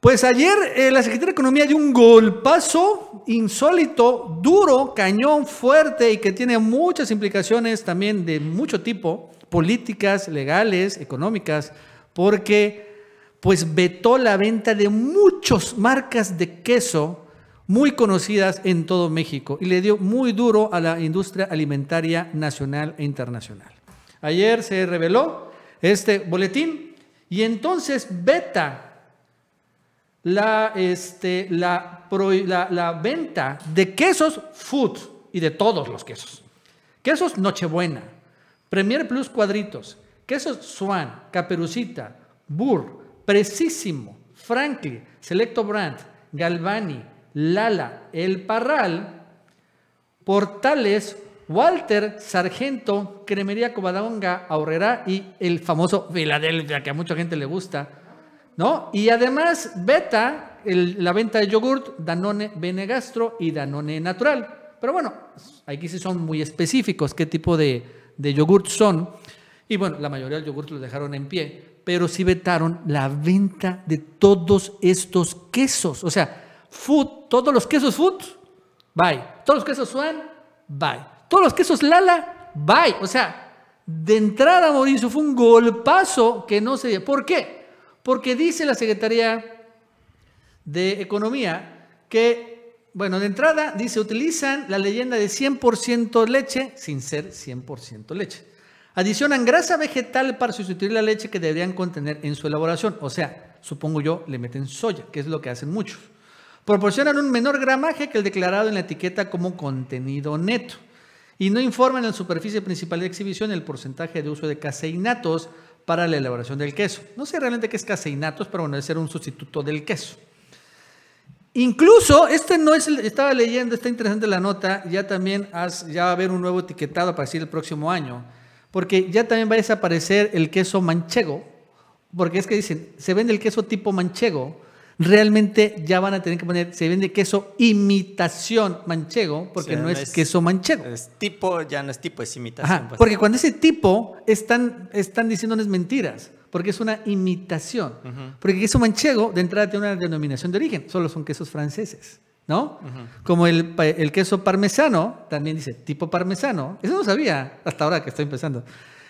Pues ayer eh, la Secretaría de Economía dio un golpazo insólito, duro, cañón, fuerte y que tiene muchas implicaciones también de mucho tipo, políticas, legales, económicas, porque pues vetó la venta de muchas marcas de queso muy conocidas en todo México y le dio muy duro a la industria alimentaria nacional e internacional. Ayer se reveló este boletín y entonces beta la, este, la, la, venta de quesos food y de todos los quesos. Quesos Nochebuena, Premier Plus Cuadritos, quesos Swan, Caperucita, Burr, Precisimo, Franklin, Selecto Brand, Galvani, Lala, El Parral, Portales Walter Sargento, Cremería Covadonga, Aurrera y el famoso Filadelfia, que a mucha gente le gusta. ¿no? Y además, Beta, la venta de yogurt, Danone Benegastro y Danone Natural. Pero bueno, aquí sí son muy específicos qué tipo de, de yogurt son. Y bueno, la mayoría del yogurt lo dejaron en pie, pero sí vetaron la venta de todos estos quesos. O sea, food, todos los quesos food, bye. Todos los quesos suan, bye. Todos los quesos Lala, bye. O sea, de entrada, Mauricio, fue un golpazo que no se dio. ¿Por qué? Porque dice la Secretaría de Economía que, bueno, de entrada dice, utilizan la leyenda de 100% leche sin ser 100% leche. Adicionan grasa vegetal para sustituir la leche que deberían contener en su elaboración. O sea, supongo yo, le meten soya, que es lo que hacen muchos. Proporcionan un menor gramaje que el declarado en la etiqueta como contenido neto y no informa en la superficie principal de exhibición el porcentaje de uso de caseinatos para la elaboración del queso. No sé realmente qué es caseinatos, pero bueno, debe ser un sustituto del queso. Incluso, este no es, estaba leyendo, está interesante la nota, ya también ya va a haber un nuevo etiquetado para el el próximo año, porque ya también va a desaparecer el queso manchego, porque es que dicen, se vende el queso tipo manchego, realmente ya van a tener que poner, se vende queso imitación manchego, porque no, es, queso manchego. Es tipo, ya no es tipo, es imitación. Pues. Porque cuando ese tipo están, están diciéndonos mentiras, porque es una imitación. Porque queso manchego de entrada tiene una denominación de origen, solo son quesos franceses. ¿no? Como el, el, queso parmesano, también dice tipo parmesano. Eso no sabía hasta ahora que estoy empezando.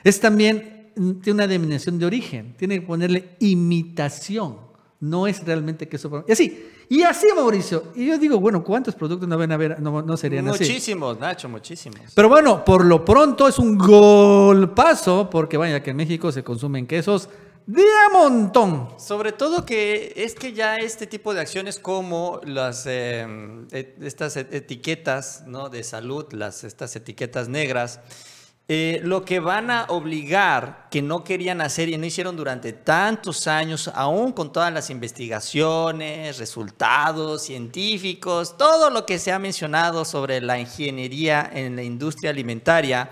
Es también, mm, tiene una denominación de origen, tiene que ponerle imitación. No es realmente queso Y así, y así, Mauricio. Y yo digo, bueno, ¿cuántos productos no, van a ver, no, serían muchísimos, Muchísimos, Nacho, muchísimos. Pero bueno, por lo pronto es un golpazo, porque vaya que en México se consumen quesos de a montón. Sobre todo que es que ya este tipo de acciones como las em, e, estas etiquetas ¿no? de salud, las estas etiquetas negras, eh, lo que van a obligar, que no querían hacer y no hicieron durante tantos años, aún con todas las investigaciones, resultados científicos, todo lo que se ha mencionado sobre la ingeniería en la industria alimentaria,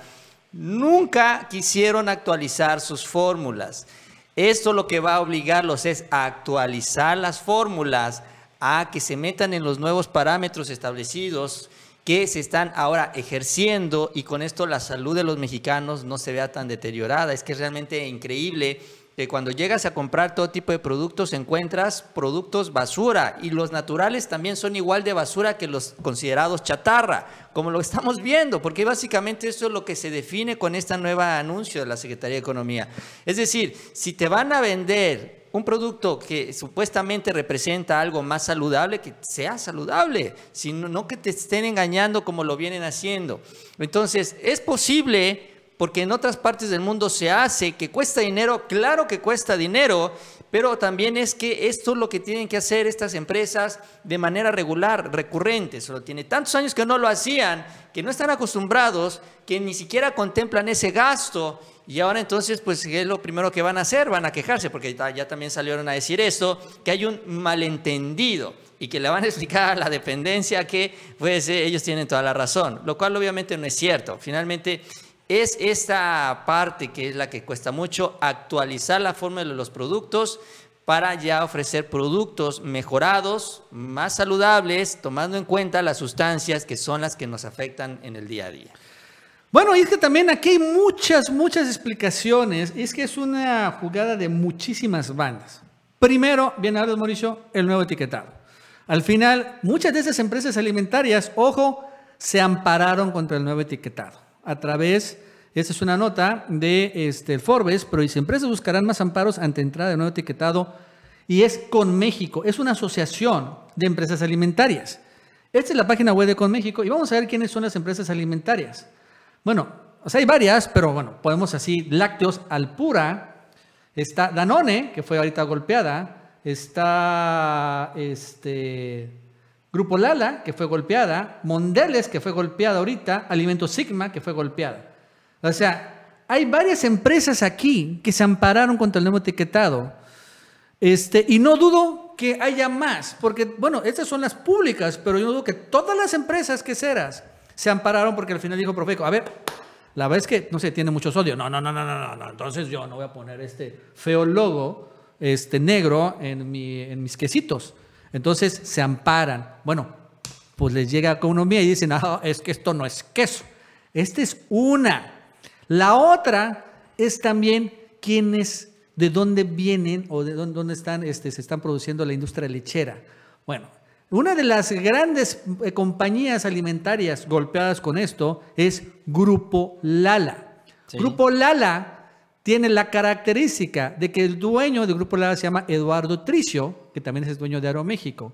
nunca quisieron actualizar sus fórmulas. Esto lo que va a obligarlos es a actualizar las fórmulas, a que se metan en los nuevos parámetros establecidos que se están ahora ejerciendo y con esto la salud de los mexicanos no se vea tan deteriorada. Es que es realmente increíble que cuando llegas a comprar todo tipo de productos encuentras productos basura y los naturales también son igual de basura que los considerados chatarra, como lo estamos viendo, porque básicamente eso es lo que se define con esta nueva anuncio de la Secretaría de Economía. Es decir, si te van a vender un producto que supuestamente representa algo más saludable, que sea saludable, sino no que te estén engañando como lo vienen haciendo. Entonces, es posible, porque en otras partes del mundo se hace, que cuesta dinero, claro que cuesta dinero, pero también es que esto es lo que tienen que hacer estas empresas de manera regular, recurrente. Solo tiene tantos años que no lo hacían, que no están acostumbrados, que ni siquiera contemplan ese gasto. Y ahora entonces, pues, ¿qué es lo primero que van a hacer? Van a quejarse, porque ya también salieron a decir esto, que hay un malentendido y que le van a explicar a la dependencia que, pues, eh, ellos tienen toda la razón, lo cual obviamente no es cierto. Finalmente, es esta parte que es la que cuesta mucho, actualizar la forma de los productos para ya ofrecer productos mejorados, más saludables, tomando en cuenta las sustancias que son las que nos afectan en el día a día. Bueno, y es que también aquí hay muchas, muchas explicaciones. Es que es una jugada de muchísimas bandas. Primero, bien morillo Mauricio, el nuevo etiquetado. Al final, muchas de esas empresas alimentarias, ojo, se ampararon contra el nuevo etiquetado a través, esta es una nota de este, Forbes, pero dice, empresas buscarán más amparos ante entrada de nuevo etiquetado y es ConMéxico, es una asociación de empresas alimentarias. Esta es la página web de ConMéxico y vamos a ver quiénes son las empresas alimentarias. Bueno, o sea, hay varias, pero bueno, podemos así, lácteos Alpura, está Danone, que fue ahorita golpeada, está este Grupo Lala, que fue golpeada, Mondeles, que fue golpeada ahorita, Alimento Sigma, que fue golpeada. O sea, hay varias empresas aquí que se ampararon contra el nuevo etiquetado. Este, y no dudo que haya más, porque, bueno, estas son las públicas, pero yo no dudo que todas las empresas queseras se ampararon porque al final dijo Profeco, a ver, la verdad es que, no sé, tiene mucho sodio. No, no, no, no, no, no, entonces yo no voy a poner este feo logo este, negro en, en mis quesitos. Entonces se amparan. Bueno, pues les llega a economía y dicen, ah, es que esto no es queso. Esta es una. La otra es también quiénes, de dónde vienen o de dónde, están, este, se están produciendo la industria lechera. Bueno, una de las grandes eh, compañías alimentarias golpeadas con esto es Grupo Lala. Grupo Lala tiene la característica de que el dueño del Grupo Lala se llama Eduardo Tricio, que también es el dueño de México.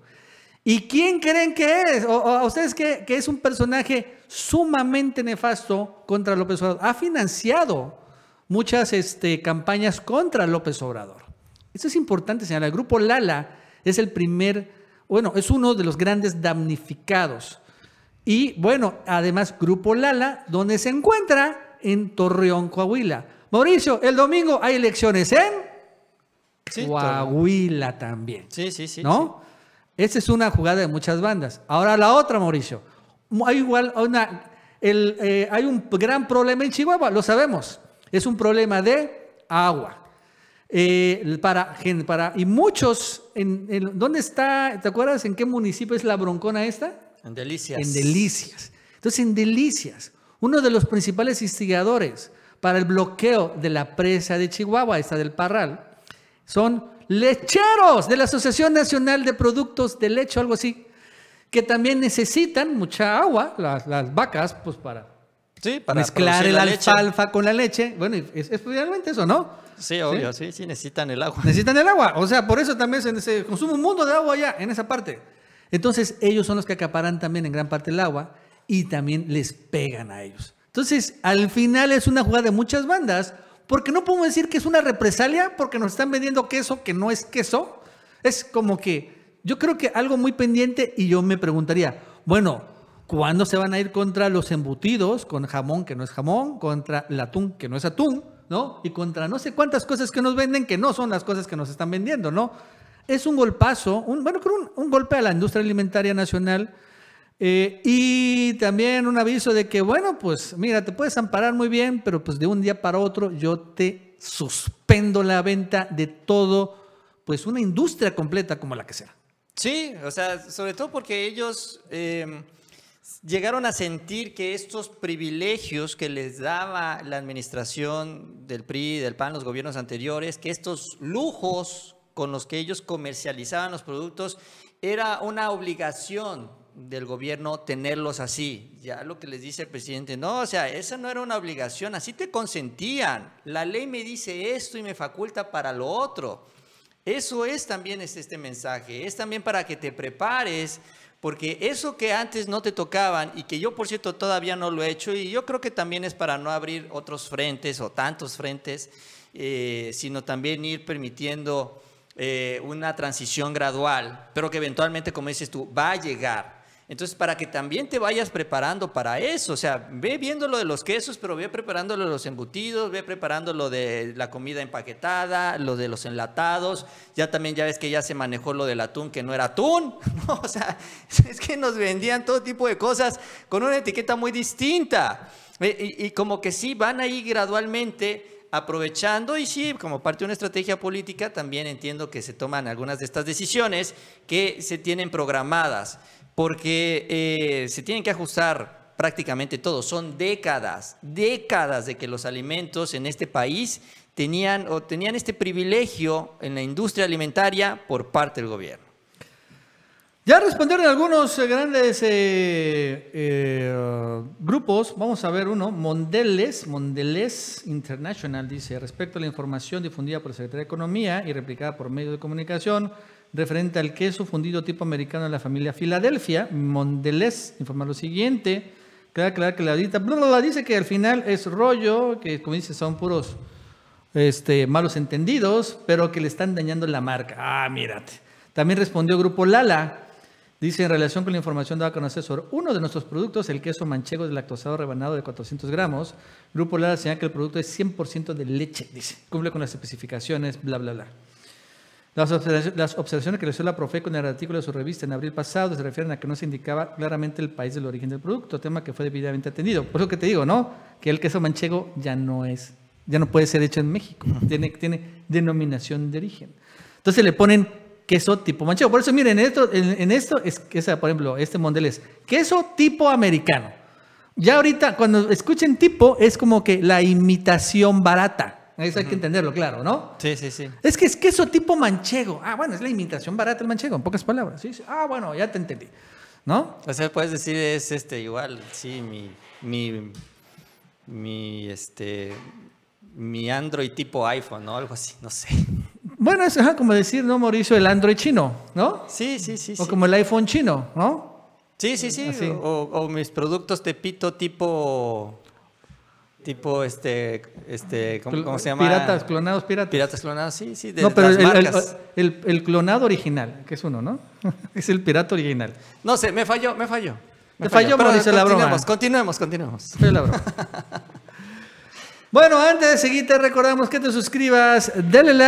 ¿Y quién creen que es? ¿O, a ustedes que, es un personaje sumamente nefasto contra López Obrador? Ha financiado muchas este, campañas contra López Obrador. Eso es importante señalar. El grupo Lala es el primer, bueno, es uno de los grandes damnificados. Y bueno, además, Grupo Lala, donde se encuentra en Torreón, Coahuila. Mauricio, el domingo hay elecciones en Coahuila también. Sí, sí, sí. ¿No? Esa es una jugada de muchas bandas. Ahora la otra, Mauricio. Hay igual eh, hay un gran problema en Chihuahua, lo sabemos. Es un problema de agua. Eh, para, para, y muchos, en, ¿dónde está? ¿Te acuerdas en qué municipio es la broncona esta? En Delicias. En Delicias. Entonces, en Delicias, uno de los principales instigadores para el bloqueo de la presa de Chihuahua, esta del Parral, son lecheros de la Asociación Nacional de Productos de Leche, algo así, que también necesitan mucha agua, las, vacas, pues para, mezclar el alfalfa con la leche. Bueno, es, es realmente eso, ¿no? Sí, obvio, ¿Sí? ¿Sí? necesitan el agua. Necesitan el agua, o sea, por eso también se, se consume un mundo de agua allá, en esa parte. Entonces, ellos son los que acaparan también en gran parte el agua y también les pegan a ellos. Entonces, al final es una jugada de muchas bandas, porque no podemos decir que es una represalia, porque nos están vendiendo queso que no es queso. Es como que yo creo que algo muy pendiente y yo me preguntaría, bueno, ¿cuándo se van a ir contra los embutidos con jamón que no es jamón, contra el atún que no es atún, ¿no? Y contra no sé cuántas cosas que nos venden que no son las cosas que nos están vendiendo, ¿no? Es un golpazo, un, bueno, creo un golpe a la industria alimentaria nacional eh, y también un aviso de que, bueno, pues mira, te puedes amparar muy bien, pero pues de un día para otro yo te suspendo la venta de todo, pues una industria completa como la que sea. Sí, o sea, sobre todo porque ellos em, llegaron a sentir que estos privilegios que les daba la administración del PRI, del PAN, los gobiernos anteriores, que estos lujos con los que ellos comercializaban los productos, era una obligación del gobierno tenerlos así. Ya lo que les dice el presidente, no, o sea, esa no era una obligación, así te consentían. La ley me dice esto y me faculta para lo otro. Eso es también este, este mensaje, es también para que te prepares, porque eso que antes no te tocaban y que yo por cierto todavía no lo he hecho y yo creo que también es para no abrir otros frentes o tantos frentes, eh, sino también ir permitiendo eh, una transición gradual, pero que eventualmente, como dices tú, va a llegar. Entonces, para que también te vayas preparando para eso, o sea, ve viendo lo de los quesos, pero ve preparando lo de los embutidos, ve preparando lo de la comida empaquetada, lo de los enlatados, ya también ya ves que ya se manejó lo del atún que no era atún, o sea, es que nos vendían todo tipo de cosas con una etiqueta muy distinta. Y, y como que sí, van ahí gradualmente aprovechando y sí, como parte de una estrategia política, también entiendo que se toman algunas de estas decisiones que se tienen programadas porque eh, se tienen que ajustar prácticamente todos. Son décadas, décadas de que los alimentos en este país tenían o tenían este privilegio en la industria alimentaria por parte del gobierno. Ya respondieron algunos eh, grandes eh, eh, grupos. Vamos a ver uno. Mondeles, Mondeles International dice, respecto a la información difundida por el Secretaría de Economía y replicada por medios de comunicación referente al queso fundido tipo americano de la familia Filadelfia, Mondeles informa lo siguiente. Queda claro que la dita dice que al final es rollo, que como dice son puros este, malos entendidos, pero que le están dañando la marca. Ah, mírate. También respondió Grupo Lala. Dice, en relación con la información dada a conocer sobre uno de nuestros productos, el queso manchego de lactosado rebanado de 400 gramos, Grupo Lara señala que el producto es 100% de leche, dice, cumple con las especificaciones, bla, bla, bla. Las observaciones, que le hizo la profe con el artículo de su revista en abril pasado se refieren a que no se indicaba claramente el país del origen del producto, tema que fue debidamente atendido. Por eso que te digo, ¿no? Que el queso manchego ya no es, ya no puede ser hecho en México, tiene denominación de origen. Entonces le ponen queso tipo manchego. Por eso, miren, en esto, en, esto es, por ejemplo, este mondel es queso tipo americano. Ya ahorita, cuando escuchen tipo, es como que la imitación barata. Eso hay que entenderlo, claro, ¿no? Sí, sí, sí. Es que es queso tipo manchego. Ah, bueno, es la imitación barata el manchego, en pocas palabras. Ah, bueno, ya te entendí. ¿No? O sea, puedes decir, es este igual, sí, mi, mi, mi, este, mi Android tipo iPhone, ¿no? Algo así, no sé. Bueno, es como decir, ¿no, Mauricio? El Android chino, ¿no? Sí, sí, sí. O como el iPhone chino, ¿no? Sí, sí, sí. O, mis productos tepito tipo. Tipo, este, este ¿cómo, se llama? Piratas, clonados, piratas. Piratas clonados, sí, sí. no, pero las el, El, clonado original, que es uno, ¿no? es el pirata original. No sé, me falló, me falló. Me falló, Mauricio, la broma. Continuemos, continuemos. la broma. Bueno, antes de seguirte, recordamos que te suscribas, dale like.